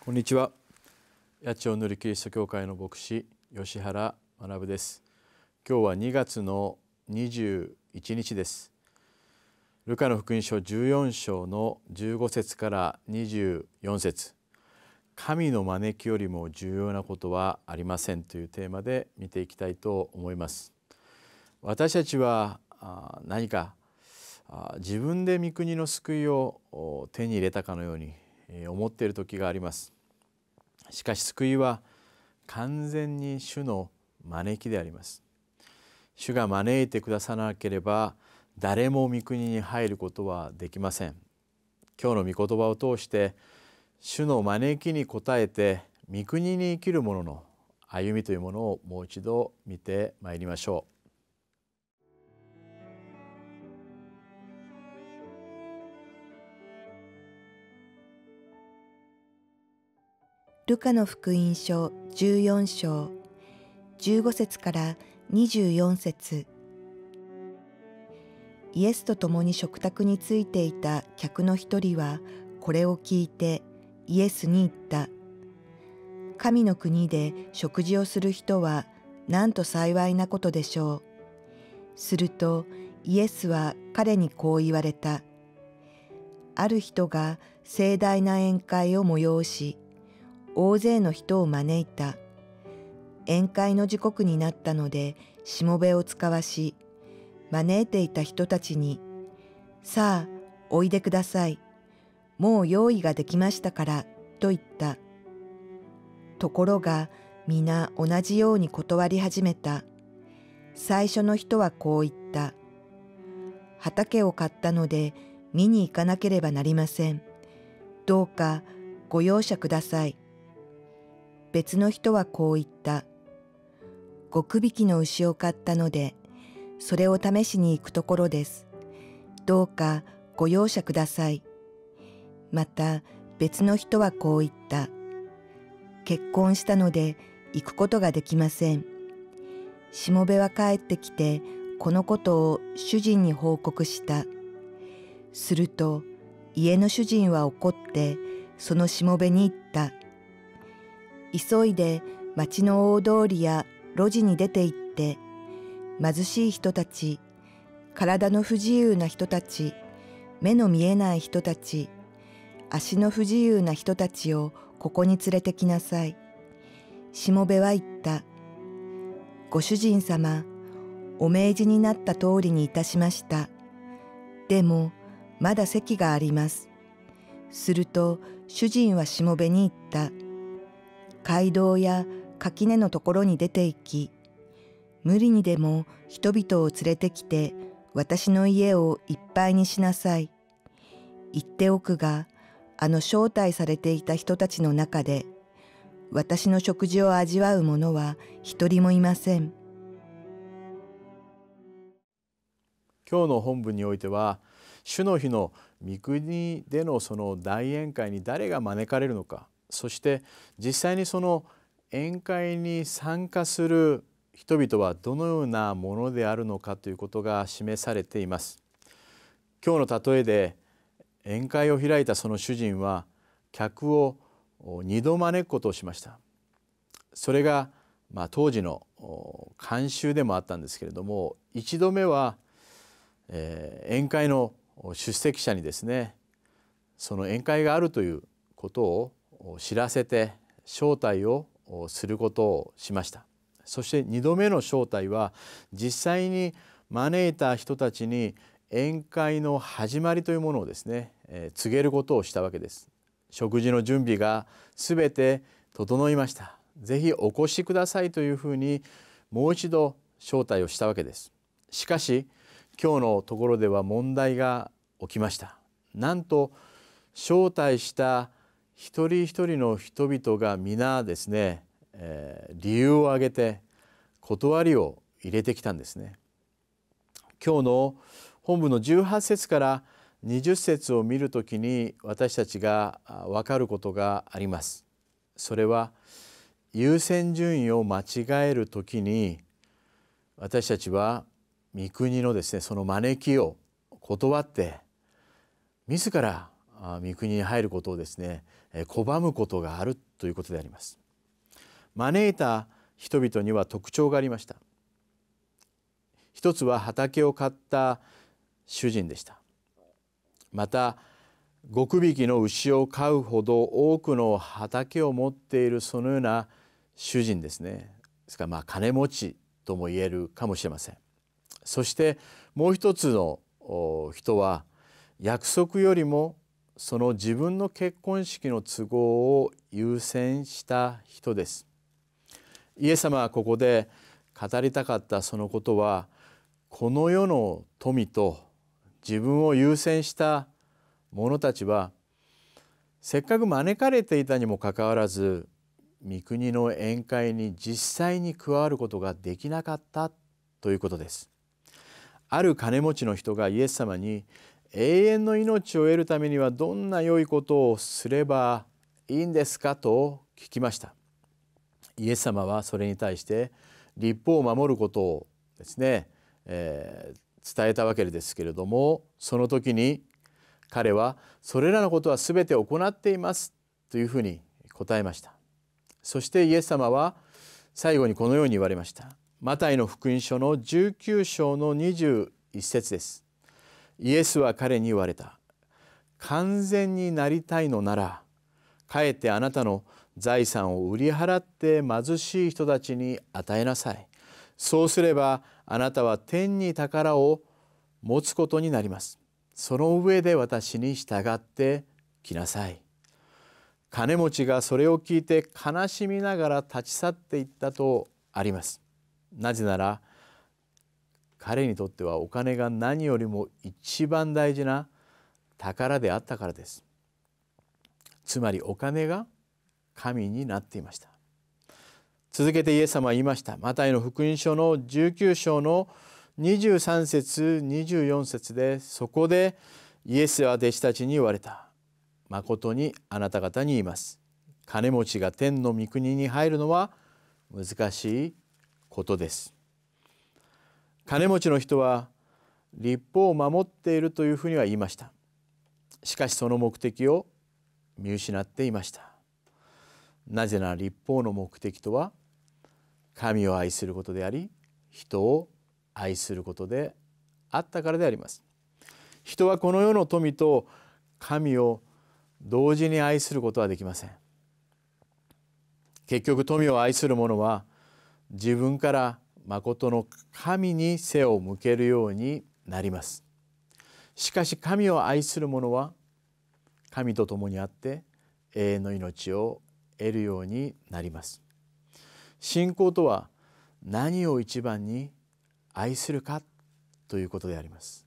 こんにちは八千代塗キリスト教会の牧師吉原学です今日は2月の21日ですルカの福音書14章の15節から24節神の招きよりも重要なことはありませんというテーマで見ていきたいと思います私たちはあ何か自分で御国の救いを手に入れたかのように思っている時がありますしかし救いは完全に主の招きであります主が招いてくださらなければ誰も御国に入ることはできません今日の御言葉を通して主の招きに応えて御国に生きる者の歩みというものをもう一度見てまいりましょうルカの福音書14章15節から24節イエスと共に食卓についていた客の一人はこれを聞いてイエスに言った。神の国で食事をする人はなんと幸いなことでしょう。するとイエスは彼にこう言われた。ある人が盛大な宴会を催し、大勢の人を招いた。宴会の時刻になったので、しもべを使わし、招いていた人たちに、さあ、おいでください。もう用意ができましたから、と言った。ところが、皆同じように断り始めた。最初の人はこう言った。畑を買ったので見に行かなければなりません。どうかご容赦ください。別の人はこう言った。極引きの牛を買ったので、それを試しに行くところです。どうかご容赦ください。また別の人はこう言った。結婚したので行くことができません。しもべは帰ってきてこのことを主人に報告した。すると家の主人は怒ってそのしもべに言った。急いで町の大通りや路地に出て行って貧しい人たち体の不自由な人たち目の見えない人たち足の不自由な人たちをここに連れてきなさい。しもべは言った。ご主人様、お命じになった通りにいたしました。でも、まだ席があります。すると、主人はしもべに言った。街道や垣根のところに出て行き無理にでも人々を連れてきて私の家をいっぱいにしなさい言っておくがあの招待されていた人たちの中で私の食事を味わう者は一人もいません今日の本文においては主の日の御国でのその大宴会に誰が招かれるのかそして実際にその宴会に参加する人々はどのようなものであるのかということが示されています。今日の例えで宴会を開いたその主人は客を二度招くことをしました。それがまあ、当時の慣習でもあったんですけれども1度目は、え宴会の出席者にですねその宴会があるということを知らせて招待をすることをしましたそして2度目の招待は実際に招いた人たちに宴会の始まりというものをですね、え告げることをしたわけです食事の準備がすべて整いましたぜひお越しくださいというふうにもう一度招待をしたわけですしかし今日のところでは問題が起きましたなんと招待した一人一人の人々が皆ですね、えー、理由を挙げて断りを入れてきたんですね。今日の本部の18節から20節を見るときに私たちが分かることがあります。それは優先順位を間違えるときに私たちは御国のですねその招きを断って自ら御国に入ることをですね拒むことがあるということであります招いた人々には特徴がありました一つは畑を買った主人でしたまた極引きの牛を飼うほど多くの畑を持っているそのような主人ですねですからまあ金持ちとも言えるかもしれませんそしてもう一つの人は約束よりもその自分の結婚式の都合を優先した人ですイエス様はここで語りたかったそのことはこの世の富と自分を優先した者たちはせっかく招かれていたにもかかわらず三国の宴会に実際に加わることができなかったということです。ある金持ちの人がイエス様に永遠の命を得るためにはどんな良いことをすればいいんですかと聞きましたイエス様はそれに対して立法を守ることをですね、えー、伝えたわけですけれどもその時に彼はそれらのことは全て行っていますというふうに答えましたそしてイエス様は最後にこのように言われましたマタイの福音書の19章の21節ですイエスは彼に言われた。完全になりたいのなら、かえってあなたの財産を売り払って貧しい人たちに与えなさい。そうすればあなたは天に宝を持つことになります。その上で私に従ってきなさい。金持ちがそれを聞いて悲しみながら立ち去っていったとあります。なぜなら彼にとってはお金が何よりも一番大事な宝であったからですつまりお金が神になっていました続けてイエス様は言いましたマタイの福音書の19章の23節24節でそこでイエスは弟子たちに言われた誠にあなた方に言います金持ちが天の御国に入るのは難しいことです金持ちの人は立法を守っているというふうには言いましたしかしその目的を見失っていましたなぜなら立法の目的とは神を愛することであり人を愛することであったからであります人はこの世の富と神を同時に愛することはできません結局富を愛する者は自分から誠の神に背を向けるようになりますしかし神を愛する者は神と共にあって永遠の命を得るようになります信仰とは何を一番に愛するかということであります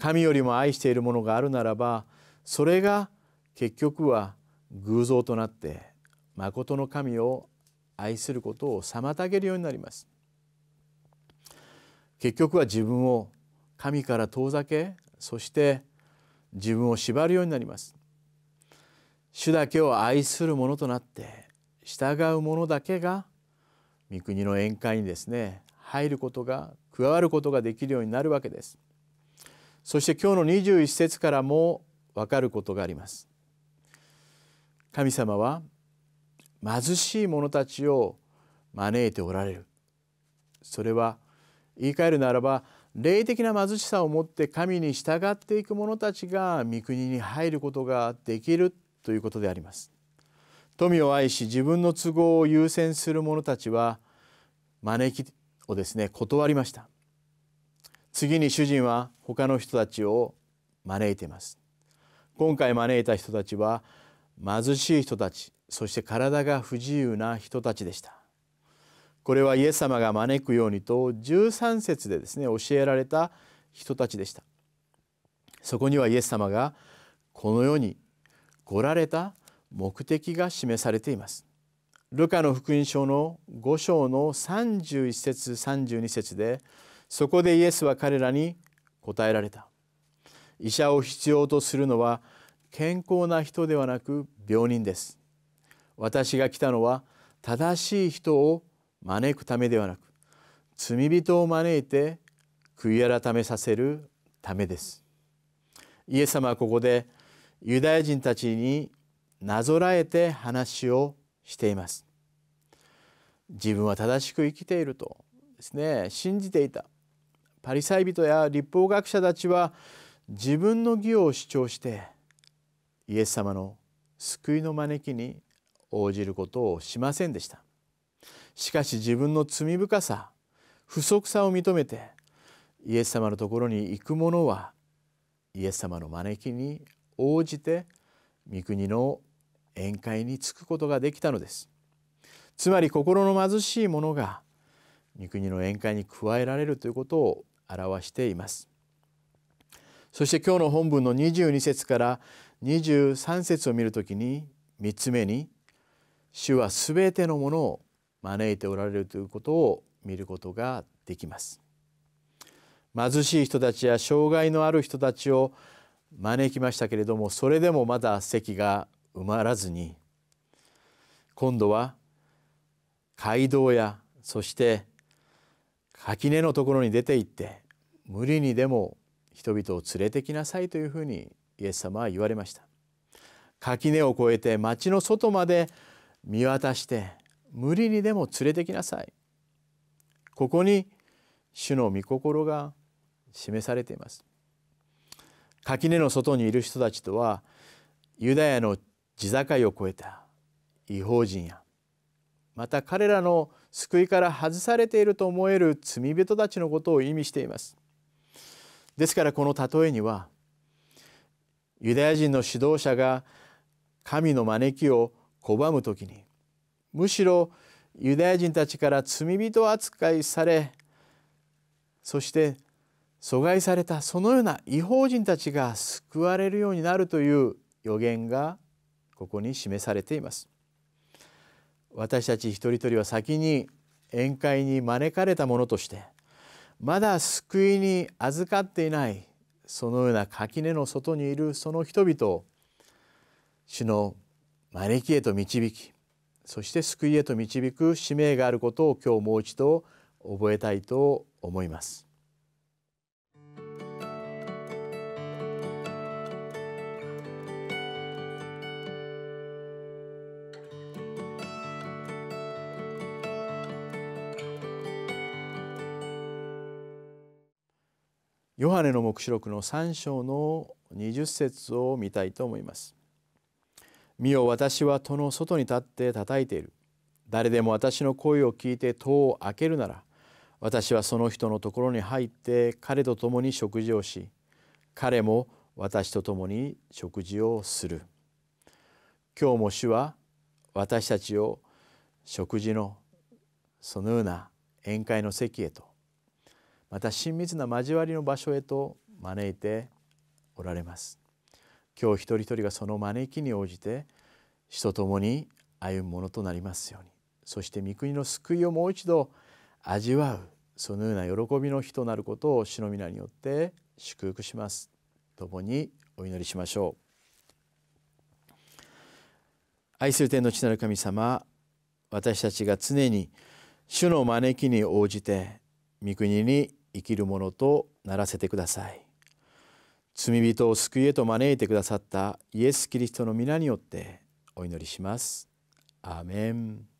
神よりも愛しているものがあるならばそれが結局は偶像となってまことの神を愛することを妨げるようになります結局は自分を神から遠ざけそして自分を縛るようになります主だけを愛する者となって従う者だけが御国の宴会にですね入ることが加わることができるようになるわけですそして今日の21節からもわかることがあります神様は貧しい者たちを招いておられるそれは言い換えるならば霊的な貧しさを持って神に従っていく者たちが御国に入ることができるということであります富を愛し自分の都合を優先する者たちは招きをですね断りました次に主人は他の人たちを招いています今回招いた人たちは貧しい人たちそして体が不自由な人たちでしたこれはイエス様が招くようにと13節でですね教えられた人たちでしたそこにはイエス様がこの世に来られた目的が示されていますルカの福音書の5章の31節32節でそこでイエスは彼らに答えられた医者を必要とするのは健康な人ではなく病人です私が来たのは正しい人を招くためではなく罪人を招いて悔い改めさせるためですイエス様はここでユダヤ人たちになぞらえて話をしています自分は正しく生きているとですね信じていたパリサイ人や立法学者たちは自分の義を主張してイエス様の救いの招きに応じることをしませんでしたしかし自分の罪深さ不足さを認めてイエス様のところに行く者はイエス様の招きに応じて御国の宴会に着くことができたのですつまり心の貧しい者が御国の宴会に加えられるということを表していますそして今日の本文の22節から23節を見るときに3つ目に「主はすべてのものを招いておられるということを見ることができます貧しい人たちや障害のある人たちを招きましたけれどもそれでもまだ席が埋まらずに今度は街道やそして垣根のところに出て行って無理にでも人々を連れてきなさいというふうにイエス様は言われました垣根を越えて町の外まで見渡して無理にでも連れてきなさいここに主の御心が示されています垣根の外にいる人たちとはユダヤの地境を越えた違法人やまた彼らの救いから外されていると思える罪人たちのことを意味していますですからこの例えにはユダヤ人の指導者が神の招きを拒む時にむしろユダヤ人たちから罪人扱いされそして阻害されたそのような違法人たちが救われるようになるという予言がここに示されています私たち一人一人は先に宴会に招かれたものとしてまだ救いに預かっていないそのような垣根の外にいるその人々を主の招きへと導きそして救いへと導く使命があることを今日もう一度覚えたいと思います。ヨハネの黙示録の3章の20節を見たいと思います。見よ私は戸の外に立って叩いている。誰でも私の声を聞いて戸を開けるなら、私はその人のところに入って彼と共に食事をし、彼も私と共に食事をする。今日も主は私たちを食事のそのような宴会の席へとまた親密な交わりの場所へと招いておられます今日一人一人がその招きに応じて死と共に歩むものとなりますようにそして御国の救いをもう一度味わうそのような喜びの日となることを主の皆によって祝福します共にお祈りしましょう愛する天の父なる神様私たちが常に主の招きに応じて御国に生きるものとならせてください罪人を救いへと招いてくださったイエス・キリストの皆によってお祈りします。アーメン